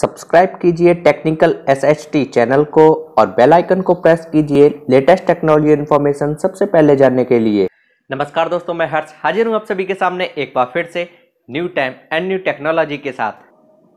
subscribe कीजिए technical S channel को और बेल आइकन को प्रेस कीजिए लेटेस्ट टेक्नोलॉजी इन्फॉर्मेशन सबसे पहले जानने के लिए नमस्कार दोस्तों मैं हर्ष हाजिर हूँ आप सभी के सामने एक बार फिर से new time and new technology के साथ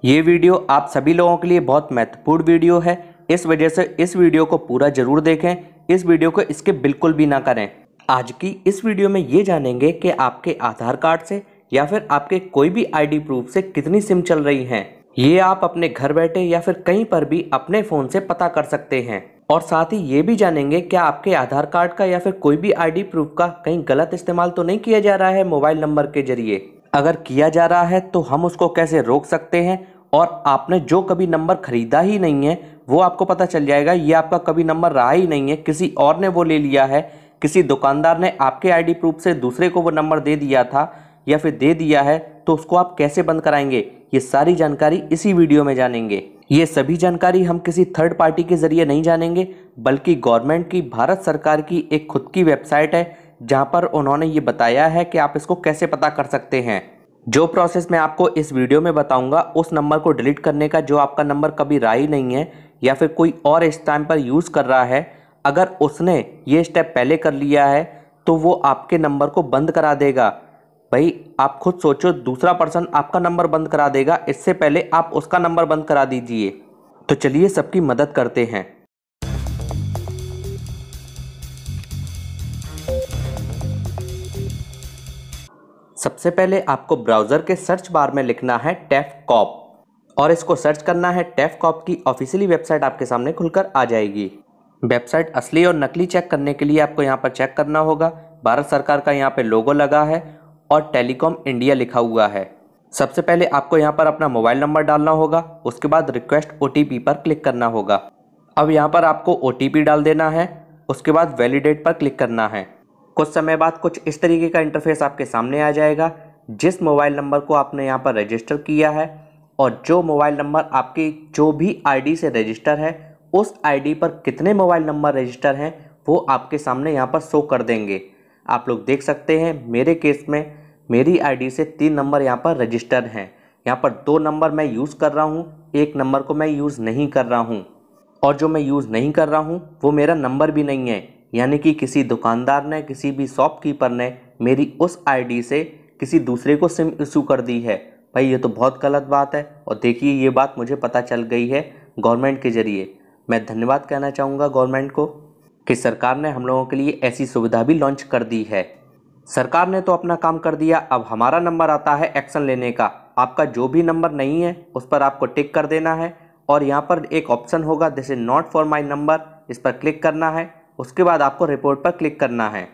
ये वीडियो आप सभी लोगों के लिए बहुत महत्वपूर्ण वीडियो है इस वजह से इस वीडियो को पूरा जरूर देखें इस वीडियो को इसके बिल्कुल भी ना करें आज की इस वीडियो में ये जानेंगे कि आपके आधार कार्ड से या फिर आपके कोई भी आईडी प्रूफ से कितनी सिम चल रही हैं ये आप अपने घर बैठे या फिर कहीं पर भी अपने फ़ोन से पता कर सकते हैं और साथ ही ये भी जानेंगे क्या आपके आधार कार्ड का या फिर कोई भी आईडी प्रूफ का कहीं गलत इस्तेमाल तो नहीं किया जा रहा है मोबाइल नंबर के जरिए अगर किया जा रहा है तो हम उसको कैसे रोक सकते हैं और आपने जो कभी नंबर खरीदा ही नहीं है वो आपको पता चल जाएगा ये आपका कभी नंबर रहा ही नहीं है किसी और ने वो ले लिया है किसी दुकानदार ने आपके आईडी प्रूफ से दूसरे को वो नंबर दे दिया था या फिर दे दिया है तो उसको आप कैसे बंद कराएंगे ये सारी जानकारी इसी वीडियो में जानेंगे ये सभी जानकारी हम किसी थर्ड पार्टी के जरिए नहीं जानेंगे बल्कि गवर्नमेंट की भारत सरकार की एक खुद की वेबसाइट है जहाँ पर उन्होंने ये बताया है कि आप इसको कैसे पता कर सकते हैं जो प्रोसेस मैं आपको इस वीडियो में बताऊंगा उस नंबर को डिलीट करने का जो आपका नंबर कभी रहा ही नहीं है या फिर कोई और इस टाइम पर यूज़ कर रहा है अगर उसने ये स्टेप पहले कर लिया है तो वो आपके नंबर को बंद करा देगा भाई आप खुद सोचो दूसरा पर्सन आपका नंबर बंद करा देगा इससे पहले आप उसका नंबर बंद करा दीजिए तो चलिए सबकी मदद करते हैं सबसे पहले आपको ब्राउज़र के सर्च बार में लिखना है टेफ कॉप और इसको सर्च करना है टेफ कॉप की ऑफिशियली वेबसाइट आपके सामने खुलकर आ जाएगी वेबसाइट असली और नकली चेक करने के लिए आपको यहाँ पर चेक करना होगा भारत सरकार का यहाँ पे लोगो लगा है और टेलीकॉम इंडिया लिखा हुआ है सबसे पहले आपको यहाँ पर अपना मोबाइल नंबर डालना होगा उसके बाद रिक्वेस्ट ओ पर क्लिक करना होगा अब यहाँ पर आपको ओ डाल देना है उसके बाद वैलिडेट पर क्लिक करना है कुछ समय बाद कुछ इस तरीके का इंटरफेस आपके सामने आ जाएगा जिस मोबाइल नंबर को आपने यहाँ पर रजिस्टर किया है और जो मोबाइल नंबर आपकी जो भी आईडी से रजिस्टर है उस आईडी पर कितने मोबाइल नंबर रजिस्टर हैं वो आपके सामने यहाँ पर शो कर देंगे आप लोग देख सकते हैं मेरे केस में मेरी आईडी से तीन नंबर यहाँ पर रजिस्टर हैं यहाँ पर दो नंबर मैं यूज़ कर रहा हूँ एक नंबर को मैं यूज़ नहीं कर रहा हूँ और जो मैं यूज़ नहीं कर रहा हूँ वो मेरा नंबर भी नहीं है यानी कि किसी दुकानदार ने किसी भी शॉपकीपर ने मेरी उस आईडी से किसी दूसरे को सिम इशू कर दी है भाई ये तो बहुत गलत बात है और देखिए ये बात मुझे पता चल गई है गवर्नमेंट के ज़रिए मैं धन्यवाद कहना चाहूँगा गवर्नमेंट को कि सरकार ने हम लोगों के लिए ऐसी सुविधा भी लॉन्च कर दी है सरकार ने तो अपना काम कर दिया अब हमारा नंबर आता है एक्शन लेने का आपका जो भी नंबर नहीं है उस पर आपको टिक कर देना है और यहाँ पर एक ऑप्शन होगा this is not for my number इस पर क्लिक करना है उसके बाद आपको रिपोर्ट पर क्लिक करना है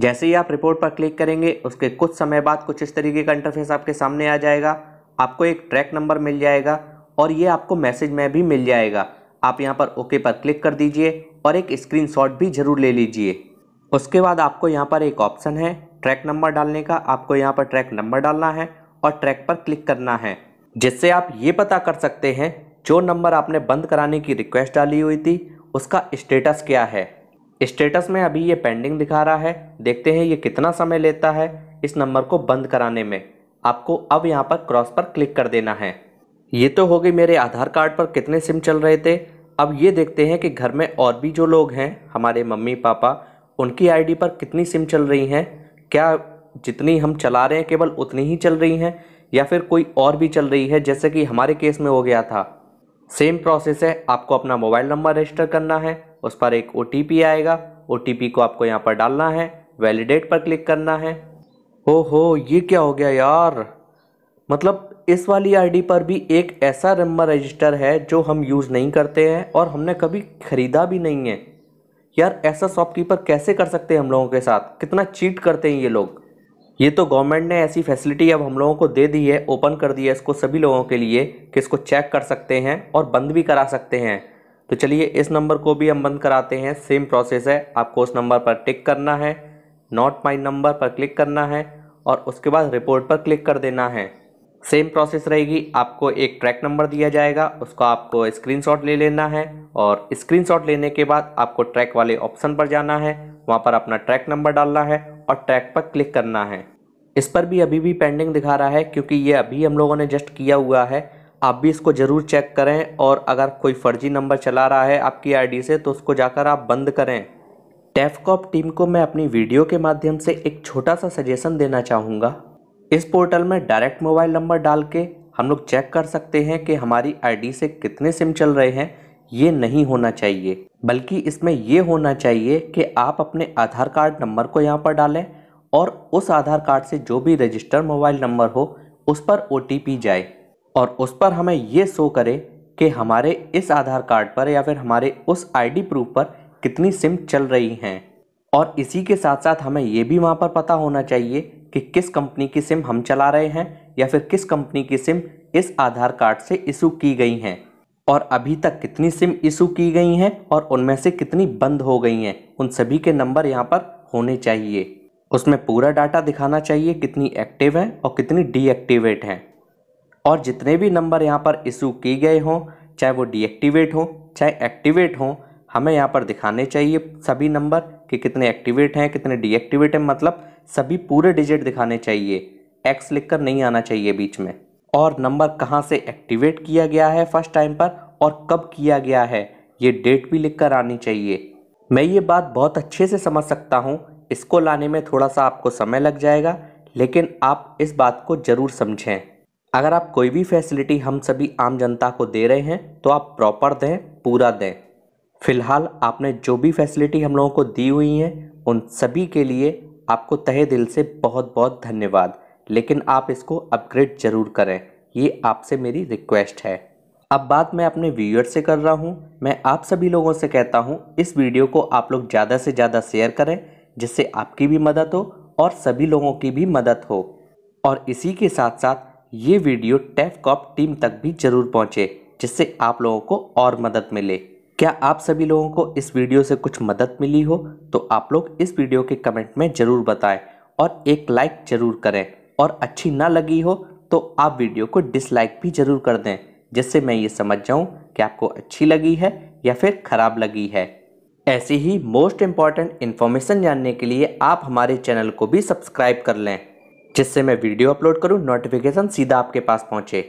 जैसे ही आप रिपोर्ट पर क्लिक करेंगे उसके कुछ समय बाद कुछ इस तरीके का इंटरफेस आपके सामने आ जाएगा आपको एक ट्रैक नंबर मिल जाएगा और ये आपको मैसेज में भी मिल जाएगा आप यहाँ पर ओके पर क्लिक कर दीजिए और एक स्क्रीनशॉट भी ज़रूर ले लीजिए उसके बाद आपको यहाँ पर एक ऑप्शन है ट्रैक नंबर डालने का आपको यहाँ पर ट्रैक नंबर डालना है और ट्रैक पर क्लिक करना है जिससे आप ये पता कर सकते हैं जो नंबर आपने बंद कराने की रिक्वेस्ट डाली हुई थी उसका स्टेटस क्या है स्टेटस में अभी ये पेंडिंग दिखा रहा है देखते हैं ये कितना समय लेता है इस नंबर को बंद कराने में आपको अब यहाँ पर क्रॉस पर क्लिक कर देना है ये तो हो गई मेरे आधार कार्ड पर कितने सिम चल रहे थे अब ये देखते हैं कि घर में और भी जो लोग हैं हमारे मम्मी पापा उनकी आईडी पर कितनी सिम चल रही हैं क्या जितनी हम चला रहे हैं केवल उतनी ही चल रही हैं या फिर कोई और भी चल रही है जैसे कि हमारे केस में हो गया था सेम प्रोसेस है आपको अपना मोबाइल नंबर रजिस्टर करना है उस पर एक ओ आएगा ओ को आपको यहाँ पर डालना है वैलिडेट पर क्लिक करना है हो हो ये क्या हो गया यार मतलब इस वाली आईडी पर भी एक ऐसा रम्मा रजिस्टर है जो हम यूज़ नहीं करते हैं और हमने कभी ख़रीदा भी नहीं है यार ऐसा शॉपकीपर कैसे कर सकते हैं हम लोगों के साथ कितना चीट करते हैं ये लोग ये तो गवर्नमेंट ने ऐसी फैसिलिटी अब हम लोगों को दे दी है ओपन कर दिया है इसको सभी लोगों के लिए कि इसको चेक कर सकते हैं और बंद भी करा सकते हैं तो चलिए इस नंबर को भी हम बंद कराते हैं सेम प्रोसेस है आपको उस नंबर पर टिक करना है नॉट माई नंबर पर क्लिक करना है और उसके बाद रिपोर्ट पर क्लिक कर देना है सेम प्रोसेस रहेगी आपको एक ट्रैक नंबर दिया जाएगा उसको आपको स्क्रीनशॉट ले लेना है और स्क्रीनशॉट लेने के बाद आपको ट्रैक वाले ऑप्शन पर जाना है वहाँ पर अपना ट्रैक नंबर डालना है और ट्रैक पर क्लिक करना है इस पर भी अभी भी पेंडिंग दिखा रहा है क्योंकि ये अभी हम लोगों ने जस्ट किया हुआ है आप भी इसको ज़रूर चेक करें और अगर कोई फर्जी नंबर चला रहा है आपकी आईडी से तो उसको जाकर आप बंद करें टेफ़कॉप टीम को मैं अपनी वीडियो के माध्यम से एक छोटा सा सजेशन देना चाहूँगा इस पोर्टल में डायरेक्ट मोबाइल नंबर डाल के हम लोग चेक कर सकते हैं कि हमारी आईडी से कितने सिम चल रहे हैं ये नहीं होना चाहिए बल्कि इसमें ये होना चाहिए कि आप अपने आधार कार्ड नंबर को यहाँ पर डालें और उस आधार कार्ड से जो भी रजिस्टर मोबाइल नंबर हो उस पर ओ जाए और उस पर हमें ये शो करे कि हमारे इस आधार कार्ड पर या फिर हमारे उस आईडी प्रूफ पर कितनी सिम चल रही हैं और इसी के साथ साथ हमें ये भी वहाँ पर पता होना चाहिए कि किस कंपनी की सिम हम चला रहे हैं या फिर किस कंपनी की सिम इस आधार कार्ड से इशू की गई हैं और अभी तक कितनी सिम इशू की गई हैं और उनमें से कितनी बंद हो गई हैं उन सभी के नंबर यहाँ पर होने चाहिए उसमें पूरा डाटा दिखाना चाहिए कितनी एक्टिव हैं और कितनी डीएक्टिवेट हैं और जितने भी नंबर यहाँ पर इशू किए गए हों चाहे वो डीएक्टिवेट हों चाहे एक्टिवेट हों हमें यहाँ पर दिखाने चाहिए सभी नंबर कि कितने एक्टिवेट हैं कितने डीएक्टिवेट हैं मतलब सभी पूरे डिजिट दिखाने चाहिए एक्स लिखकर नहीं आना चाहिए बीच में और नंबर कहाँ से एक्टिवेट किया गया है फर्स्ट टाइम पर और कब किया गया है ये डेट भी लिख कर आनी चाहिए मैं ये बात बहुत अच्छे से समझ सकता हूँ इसको लाने में थोड़ा सा आपको समय लग जाएगा लेकिन आप इस बात को ज़रूर समझें अगर आप कोई भी फैसिलिटी हम सभी आम जनता को दे रहे हैं तो आप प्रॉपर दें पूरा दें फ़िलहाल आपने जो भी फैसिलिटी हम लोगों को दी हुई हैं उन सभी के लिए आपको तहे दिल से बहुत बहुत धन्यवाद लेकिन आप इसको अपग्रेड ज़रूर करें ये आपसे मेरी रिक्वेस्ट है अब बात मैं अपने व्यूअर से कर रहा हूँ मैं आप सभी लोगों से कहता हूँ इस वीडियो को आप लोग ज़्यादा से ज़्यादा शेयर करें जिससे आपकी भी मदद हो और सभी लोगों की भी मदद हो और इसी के साथ साथ ये वीडियो टेफकॉप कॉप टीम तक भी ज़रूर पहुँचे जिससे आप लोगों को और मदद मिले क्या आप सभी लोगों को इस वीडियो से कुछ मदद मिली हो तो आप लोग इस वीडियो के कमेंट में ज़रूर बताएं और एक लाइक ज़रूर करें और अच्छी ना लगी हो तो आप वीडियो को डिसलाइक भी ज़रूर कर दें जिससे मैं ये समझ जाऊँ कि आपको अच्छी लगी है या फिर ख़राब लगी है ऐसी ही मोस्ट इम्पॉर्टेंट इन्फॉर्मेशन जानने के लिए आप हमारे चैनल को भी सब्सक्राइब कर लें जिससे मैं वीडियो अपलोड करूँ नोटिफिकेशन सीधा आपके पास पहुँचे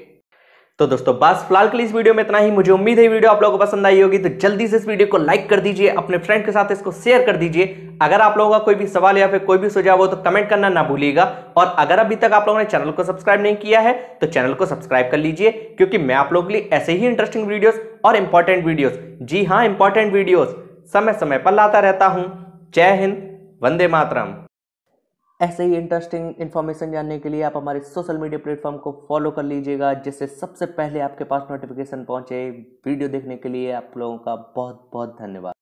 तो दोस्तों बस फिलहाल के लिए इस वीडियो में इतना ही मुझे उम्मीद है वीडियो आप लोगों को पसंद आई होगी तो जल्दी से इस वीडियो को लाइक कर दीजिए अपने फ्रेंड के साथ इसको शेयर कर दीजिए अगर आप लोगों का कोई भी सवाल या फिर कोई भी सुझाव हो तो कमेंट करना ना भूलिएगा और अगर अभी तक आप लोगों ने चैनल को सब्सक्राइब नहीं किया है तो चैनल को सब्सक्राइब कर लीजिए क्योंकि मैं आप लोगों के लिए ऐसे ही इंटरेस्टिंग वीडियोज और इंपॉर्टेंट वीडियोज जी हाँ इंपॉर्टेंट वीडियोज समय समय पर लाता रहता हूँ जय हिंद वंदे मातरम ऐसे ही इंटरेस्टिंग इन्फॉर्मेशन जानने के लिए आप हमारे सोशल मीडिया प्लेटफॉर्म को फॉलो कर लीजिएगा जिससे सबसे पहले आपके पास नोटिफिकेशन पहुंचे वीडियो देखने के लिए आप लोगों का बहुत बहुत धन्यवाद